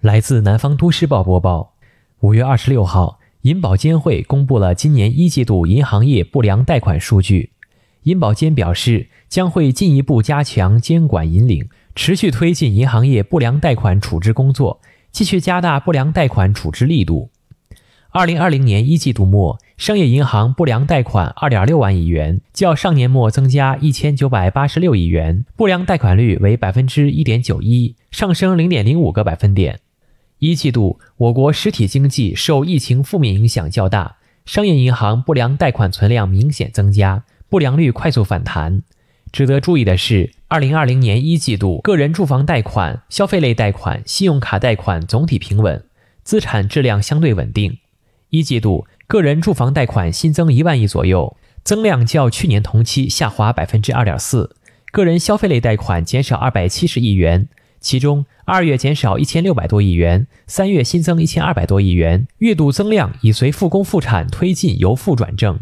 来自南方都市报播报，五月二十六号，银保监会公布了今年一季度银行业不良贷款数据。银保监表示，将会进一步加强监管引领，持续推进银行业不良贷款处置工作，继续加大不良贷款处置力度。二零二零年一季度末，商业银行不良贷款二点六万亿元，较上年末增加一千九百八十六亿元，不良贷款率为百分之一点九一，上升零点零五个百分点。一季度，我国实体经济受疫情负面影响较大，商业银行不良贷款存量明显增加，不良率快速反弹。值得注意的是，二零二零年一季度，个人住房贷款、消费类贷款、信用卡贷款总体平稳，资产质量相对稳定。一季度，个人住房贷款新增一万亿左右，增量较去年同期下滑百分之二点四；个人消费类贷款减少二百七十亿元。其中，二月减少一千六百多亿元，三月新增一千二百多亿元，月度增量已随复工复产推进由负转正。